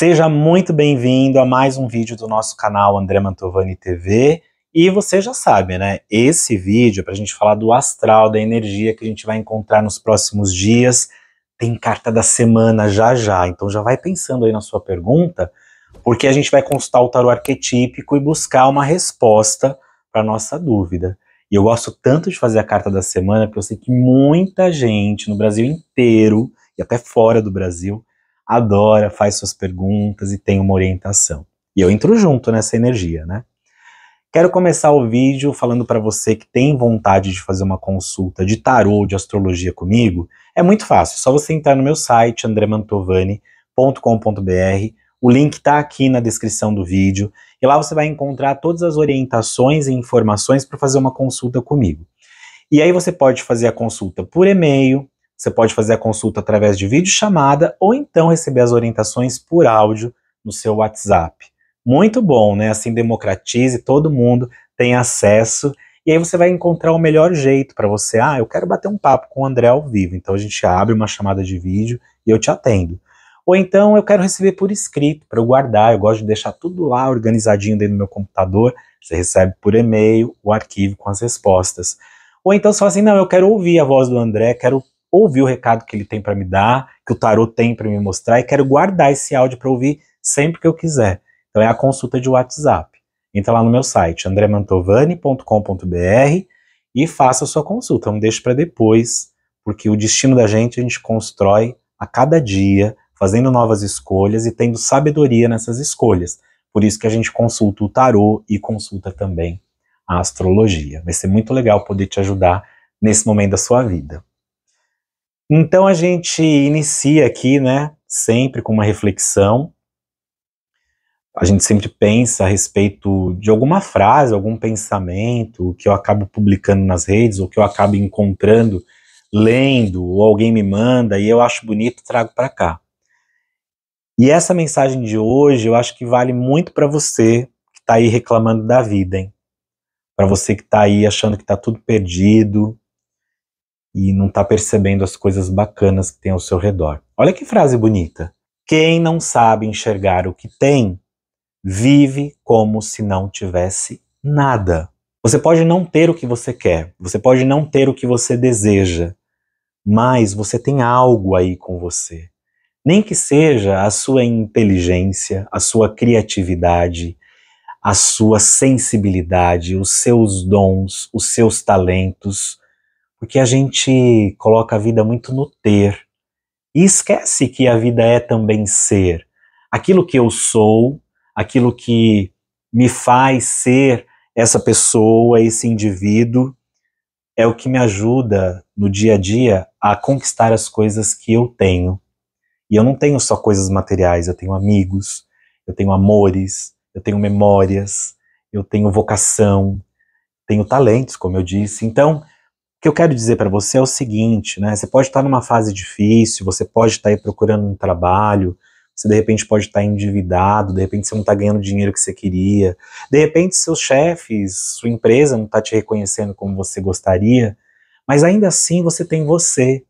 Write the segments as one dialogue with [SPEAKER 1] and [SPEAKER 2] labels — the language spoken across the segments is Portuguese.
[SPEAKER 1] Seja muito bem-vindo a mais um vídeo do nosso canal André Mantovani TV. E você já sabe, né? Esse vídeo é para a gente falar do astral, da energia que a gente vai encontrar nos próximos dias. Tem carta da semana já já, então já vai pensando aí na sua pergunta, porque a gente vai consultar o tarô arquetípico e buscar uma resposta para nossa dúvida. E eu gosto tanto de fazer a carta da semana, porque eu sei que muita gente no Brasil inteiro e até fora do Brasil adora, faz suas perguntas e tem uma orientação. E eu entro junto nessa energia, né? Quero começar o vídeo falando para você que tem vontade de fazer uma consulta de tarô de astrologia comigo. É muito fácil, é só você entrar no meu site andremantovani.com.br. O link está aqui na descrição do vídeo e lá você vai encontrar todas as orientações e informações para fazer uma consulta comigo. E aí você pode fazer a consulta por e-mail, você pode fazer a consulta através de videochamada ou então receber as orientações por áudio no seu WhatsApp. Muito bom, né? Assim democratize, todo mundo tem acesso e aí você vai encontrar o melhor jeito para você. Ah, eu quero bater um papo com o André ao vivo, então a gente abre uma chamada de vídeo e eu te atendo. Ou então eu quero receber por escrito para eu guardar, eu gosto de deixar tudo lá organizadinho dentro do meu computador. Você recebe por e-mail o arquivo com as respostas. Ou então você fala assim: não, eu quero ouvir a voz do André, quero ouvir o recado que ele tem para me dar, que o tarot tem para me mostrar e quero guardar esse áudio para ouvir sempre que eu quiser. Então é a consulta de WhatsApp. Entra lá no meu site andremantovani.com.br e faça a sua consulta, não deixe para depois, porque o destino da gente a gente constrói a cada dia, fazendo novas escolhas e tendo sabedoria nessas escolhas. Por isso que a gente consulta o tarô e consulta também a astrologia. Vai ser muito legal poder te ajudar nesse momento da sua vida. Então a gente inicia aqui, né, sempre com uma reflexão. A gente sempre pensa a respeito de alguma frase, algum pensamento que eu acabo publicando nas redes ou que eu acabo encontrando, lendo, ou alguém me manda e eu acho bonito, trago para cá. E essa mensagem de hoje eu acho que vale muito para você que está aí reclamando da vida, hein? Para você que está aí achando que está tudo perdido, e não está percebendo as coisas bacanas que tem ao seu redor. Olha que frase bonita. Quem não sabe enxergar o que tem, vive como se não tivesse nada. Você pode não ter o que você quer, você pode não ter o que você deseja, mas você tem algo aí com você. Nem que seja a sua inteligência, a sua criatividade, a sua sensibilidade, os seus dons, os seus talentos, porque a gente coloca a vida muito no ter e esquece que a vida é também ser. Aquilo que eu sou, aquilo que me faz ser essa pessoa, esse indivíduo, é o que me ajuda no dia a dia a conquistar as coisas que eu tenho. E eu não tenho só coisas materiais, eu tenho amigos, eu tenho amores, eu tenho memórias, eu tenho vocação, tenho talentos, como eu disse. Então, o que eu quero dizer para você é o seguinte, né? Você pode estar tá numa fase difícil, você pode estar tá aí procurando um trabalho, você de repente pode estar tá endividado, de repente você não está ganhando o dinheiro que você queria, de repente seus chefes, sua empresa não está te reconhecendo como você gostaria, mas ainda assim você tem você,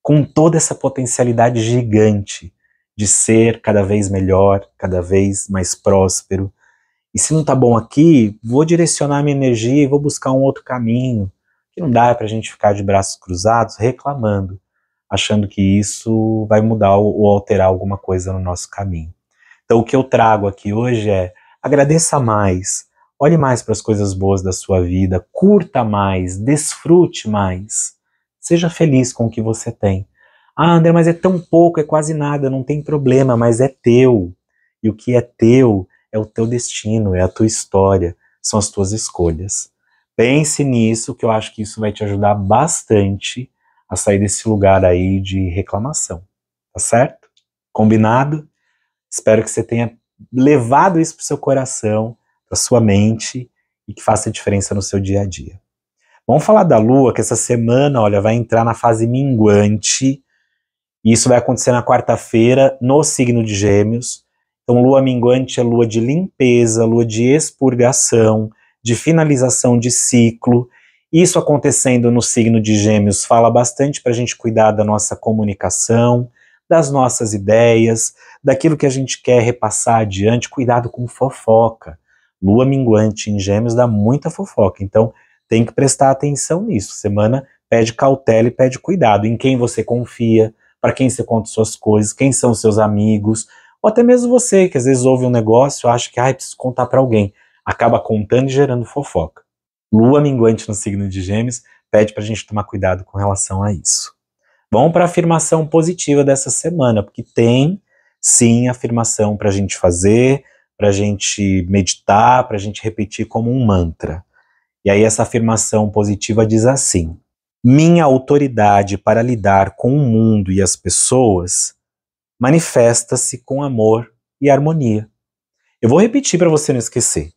[SPEAKER 1] com toda essa potencialidade gigante de ser cada vez melhor, cada vez mais próspero. E se não está bom aqui, vou direcionar minha energia e vou buscar um outro caminho que não dá para a gente ficar de braços cruzados reclamando, achando que isso vai mudar ou alterar alguma coisa no nosso caminho. Então, o que eu trago aqui hoje é agradeça mais, olhe mais para as coisas boas da sua vida, curta mais, desfrute mais, seja feliz com o que você tem. Ah, André, mas é tão pouco, é quase nada, não tem problema, mas é teu. E o que é teu é o teu destino, é a tua história, são as tuas escolhas. Pense nisso, que eu acho que isso vai te ajudar bastante a sair desse lugar aí de reclamação, tá certo? Combinado? Espero que você tenha levado isso para o seu coração, para sua mente e que faça diferença no seu dia a dia. Vamos falar da Lua, que essa semana, olha, vai entrar na fase minguante. E isso vai acontecer na quarta-feira, no signo de Gêmeos. Então, Lua minguante é lua de limpeza, lua de expurgação, de finalização de ciclo. Isso acontecendo no signo de Gêmeos fala bastante para a gente cuidar da nossa comunicação, das nossas ideias, daquilo que a gente quer repassar adiante. Cuidado com fofoca. Lua minguante em Gêmeos dá muita fofoca, então tem que prestar atenção nisso. Semana pede cautela e pede cuidado em quem você confia, para quem você conta suas coisas, quem são seus amigos, ou até mesmo você que às vezes ouve um negócio, e acha que ah, preciso contar para alguém acaba contando e gerando fofoca. Lua minguante no signo de Gêmeos pede para a gente tomar cuidado com relação a isso. Vamos para a afirmação positiva dessa semana, porque tem sim afirmação para a gente fazer, para a gente meditar, para a gente repetir como um mantra. E aí, essa afirmação positiva diz assim: Minha autoridade para lidar com o mundo e as pessoas manifesta-se com amor e harmonia. Eu vou repetir para você não esquecer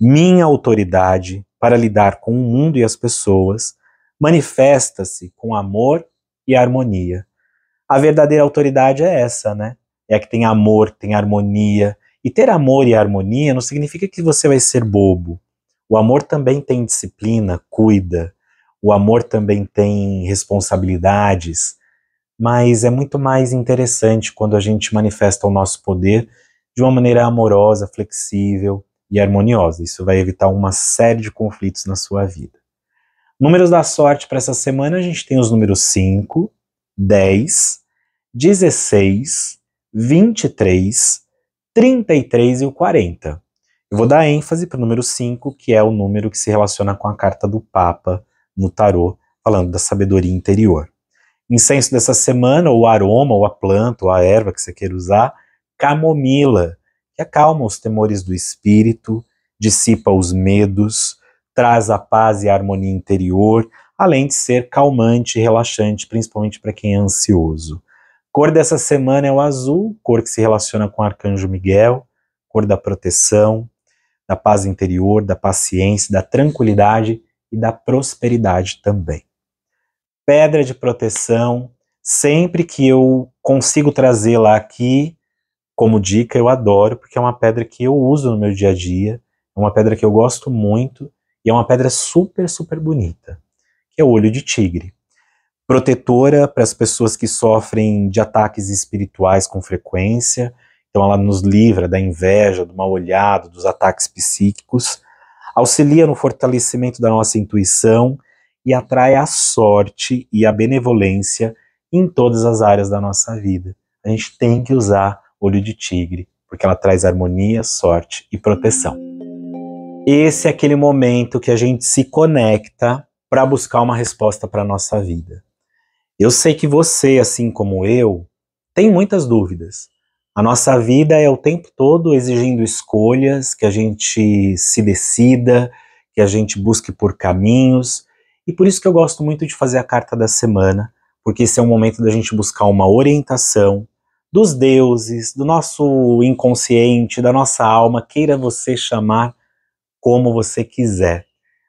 [SPEAKER 1] minha autoridade para lidar com o mundo e as pessoas manifesta-se com amor e harmonia. A verdadeira autoridade é essa, né? É a que tem amor, tem harmonia. E ter amor e harmonia não significa que você vai ser bobo. O amor também tem disciplina, cuida. O amor também tem responsabilidades. Mas é muito mais interessante quando a gente manifesta o nosso poder de uma maneira amorosa, flexível, e harmoniosa. Isso vai evitar uma série de conflitos na sua vida. Números da sorte para essa semana, a gente tem os números 5, 10, 16, 23, 33 e o 40. Eu vou dar ênfase para o número 5, que é o número que se relaciona com a carta do Papa no tarô, falando da sabedoria interior. Incenso dessa semana, ou aroma, ou a planta, ou a erva que você queira usar, camomila que acalma os temores do espírito, dissipa os medos, traz a paz e a harmonia interior, além de ser calmante e relaxante, principalmente para quem é ansioso. Cor dessa semana é o azul, cor que se relaciona com o arcanjo Miguel, cor da proteção, da paz interior, da paciência, da tranquilidade e da prosperidade também. Pedra de proteção, sempre que eu consigo trazê-la aqui, como dica, eu adoro, porque é uma pedra que eu uso no meu dia a dia, é uma pedra que eu gosto muito e é uma pedra super, super bonita, que é o olho de tigre. Protetora para as pessoas que sofrem de ataques espirituais com frequência, então ela nos livra da inveja, do mal olhado, dos ataques psíquicos, auxilia no fortalecimento da nossa intuição e atrai a sorte e a benevolência em todas as áreas da nossa vida. A gente tem que usar olho de tigre, porque ela traz harmonia, sorte e proteção. Esse é aquele momento que a gente se conecta para buscar uma resposta para a nossa vida. Eu sei que você, assim como eu, tem muitas dúvidas. A nossa vida é o tempo todo exigindo escolhas, que a gente se decida, que a gente busque por caminhos. E por isso que eu gosto muito de fazer a carta da semana, porque esse é o momento da gente buscar uma orientação, dos deuses, do nosso inconsciente, da nossa alma, queira você chamar como você quiser.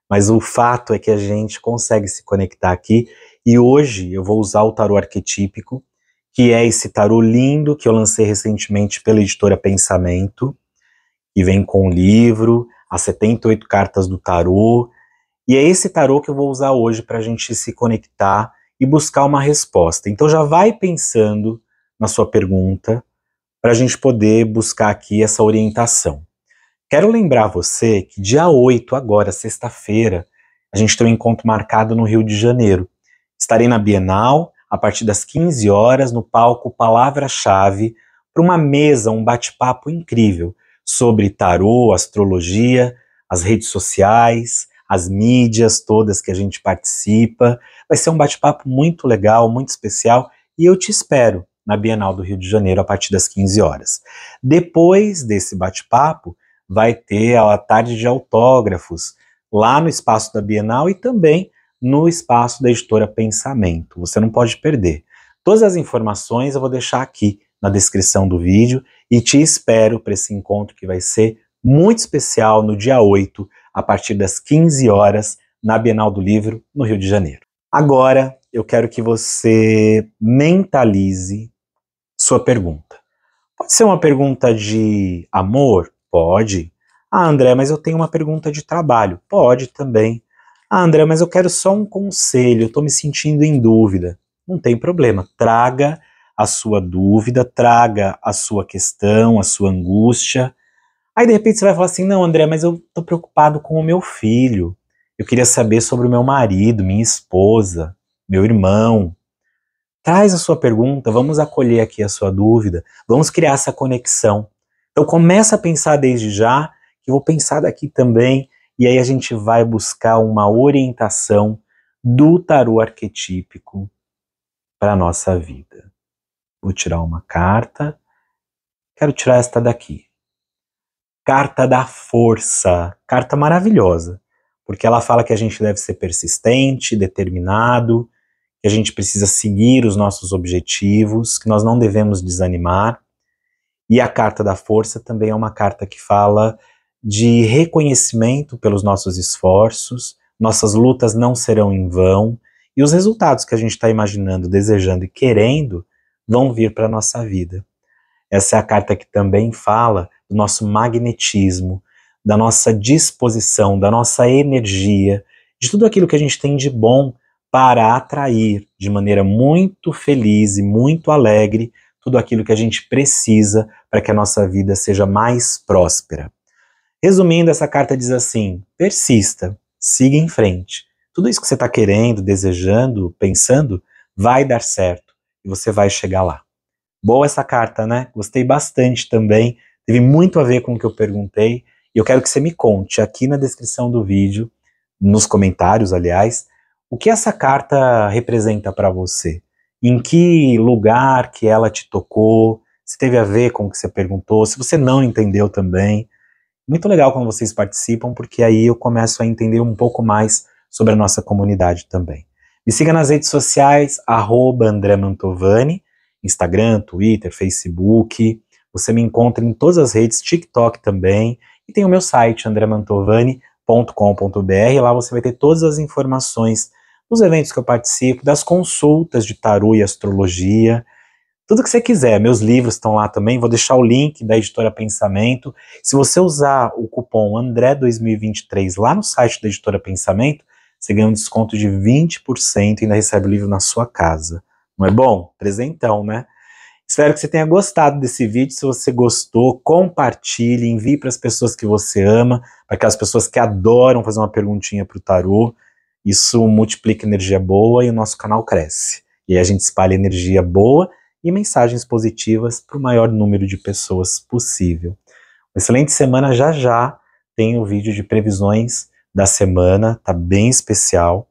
[SPEAKER 1] Mas o fato é que a gente consegue se conectar aqui e hoje eu vou usar o tarô arquetípico, que é esse tarô lindo que eu lancei recentemente pela editora Pensamento, que vem com o livro, as 78 cartas do tarô, e é esse tarô que eu vou usar hoje para a gente se conectar e buscar uma resposta. Então já vai pensando na sua pergunta, para a gente poder buscar aqui essa orientação. Quero lembrar você que dia 8, agora, sexta-feira, a gente tem um encontro marcado no Rio de Janeiro. Estarei na Bienal, a partir das 15 horas, no palco Palavra-Chave, para uma mesa, um bate-papo incrível sobre tarô, astrologia, as redes sociais, as mídias todas que a gente participa. Vai ser um bate-papo muito legal, muito especial e eu te espero na Bienal do Rio de Janeiro, a partir das 15 horas. Depois desse bate-papo, vai ter a tarde de autógrafos lá no espaço da Bienal e também no espaço da editora Pensamento. Você não pode perder. Todas as informações eu vou deixar aqui na descrição do vídeo e te espero para esse encontro que vai ser muito especial no dia 8, a partir das 15 horas, na Bienal do Livro, no Rio de Janeiro. Agora, eu quero que você mentalize sua pergunta. Pode ser uma pergunta de amor? Pode. Ah, André, mas eu tenho uma pergunta de trabalho. Pode também. Ah, André, mas eu quero só um conselho, eu estou me sentindo em dúvida. Não tem problema. Traga a sua dúvida, traga a sua questão, a sua angústia. Aí de repente você vai falar assim: "Não, André, mas eu estou preocupado com o meu filho. Eu queria saber sobre o meu marido, minha esposa, meu irmão, Traz a sua pergunta, vamos acolher aqui a sua dúvida, vamos criar essa conexão. Então começa a pensar desde já, que eu vou pensar daqui também, e aí a gente vai buscar uma orientação do tarô arquetípico para a nossa vida. Vou tirar uma carta. Quero tirar esta daqui. Carta da força, carta maravilhosa, porque ela fala que a gente deve ser persistente, determinado, que a gente precisa seguir os nossos objetivos, que nós não devemos desanimar. E a carta da força também é uma carta que fala de reconhecimento pelos nossos esforços, nossas lutas não serão em vão, e os resultados que a gente está imaginando, desejando e querendo vão vir para a nossa vida. Essa é a carta que também fala do nosso magnetismo, da nossa disposição, da nossa energia, de tudo aquilo que a gente tem de bom para atrair de maneira muito feliz e muito alegre tudo aquilo que a gente precisa para que a nossa vida seja mais próspera. Resumindo, essa carta diz assim: persista, siga em frente. Tudo isso que você está querendo, desejando, pensando, vai dar certo e você vai chegar lá. Boa essa carta, né? Gostei bastante também. Teve muito a ver com o que eu perguntei. E eu quero que você me conte aqui na descrição do vídeo, nos comentários, aliás, o que essa carta representa para você? Em que lugar que ela te tocou? Se teve a ver com o que você perguntou? Se você não entendeu também? Muito legal quando vocês participam, porque aí eu começo a entender um pouco mais sobre a nossa comunidade também. Me siga nas redes sociais, arroba André Mantovani, Instagram, Twitter, Facebook. Você me encontra em todas as redes, TikTok também. E tem o meu site, andremantovani.com.br. Lá você vai ter todas as informações dos eventos que eu participo, das consultas de tarô e astrologia, tudo que você quiser. Meus livros estão lá também, vou deixar o link da editora Pensamento. Se você usar o cupom André2023 lá no site da editora Pensamento, você ganha um desconto de 20% e ainda recebe o livro na sua casa. Não é bom? Presentão, né? Espero que você tenha gostado desse vídeo. Se você gostou, compartilhe, envie para as pessoas que você ama, para aquelas pessoas que adoram fazer uma perguntinha para o tarô. Isso multiplica energia boa e o nosso canal cresce. E aí a gente espalha energia boa e mensagens positivas para o maior número de pessoas possível. Uma excelente semana já já tem o vídeo de previsões da semana, tá bem especial.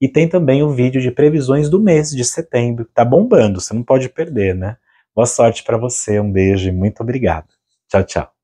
[SPEAKER 1] E tem também o vídeo de previsões do mês de setembro, tá bombando, você não pode perder, né? Boa sorte para você, um beijo e muito obrigado. Tchau, tchau.